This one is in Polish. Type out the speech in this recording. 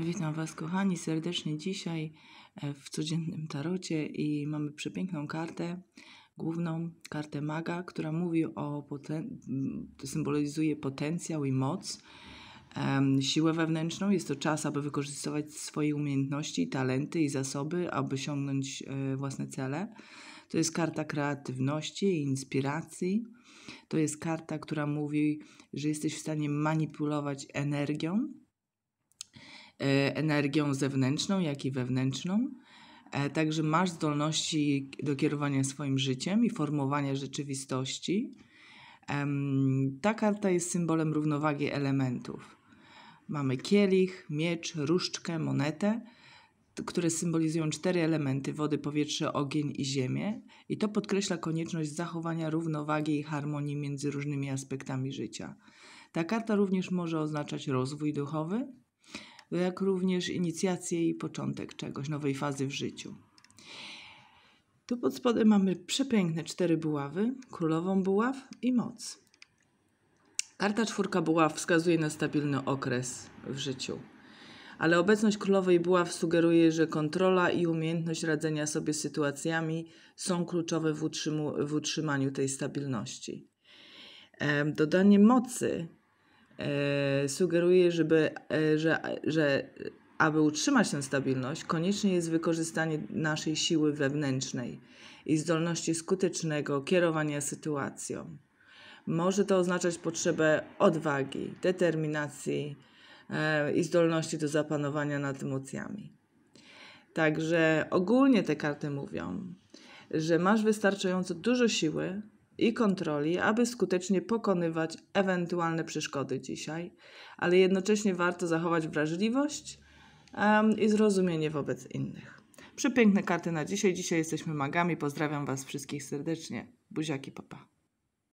Witam Was, kochani, serdecznie dzisiaj e, w codziennym tarocie i mamy przepiękną kartę, główną kartę maga, która mówi o poten symbolizuje potencjał i moc, um, siłę wewnętrzną. Jest to czas, aby wykorzystywać swoje umiejętności, talenty i zasoby, aby osiągnąć e, własne cele. To jest karta kreatywności i inspiracji. To jest karta, która mówi, że jesteś w stanie manipulować energią E, energią zewnętrzną, jak i wewnętrzną. E, także masz zdolności do kierowania swoim życiem i formowania rzeczywistości. Ta karta jest symbolem równowagi elementów. Mamy kielich, miecz, różdżkę, monetę, które symbolizują cztery elementy: wody, powietrze, ogień i ziemię. I to podkreśla konieczność zachowania równowagi i harmonii między różnymi aspektami życia. Ta karta również może oznaczać rozwój duchowy, jak również inicjację i początek czegoś, nowej fazy w życiu. Tu pod spodem mamy przepiękne cztery buławy, królową buław i moc. Karta czwórka buław wskazuje na stabilny okres w życiu, ale obecność królowej buław sugeruje, że kontrola i umiejętność radzenia sobie z sytuacjami są kluczowe w, utrzymu, w utrzymaniu tej stabilności. E, dodanie mocy E, sugeruje, żeby, e, że, że aby utrzymać tę stabilność, konieczne jest wykorzystanie naszej siły wewnętrznej i zdolności skutecznego kierowania sytuacją. Może to oznaczać potrzebę odwagi, determinacji e, i zdolności do zapanowania nad emocjami. Także ogólnie te karty mówią, że masz wystarczająco dużo siły, i kontroli, aby skutecznie pokonywać ewentualne przeszkody dzisiaj, ale jednocześnie warto zachować wrażliwość um, i zrozumienie wobec innych. Przepiękne karty na dzisiaj. Dzisiaj jesteśmy magami. Pozdrawiam Was wszystkich serdecznie. Buziaki, papa.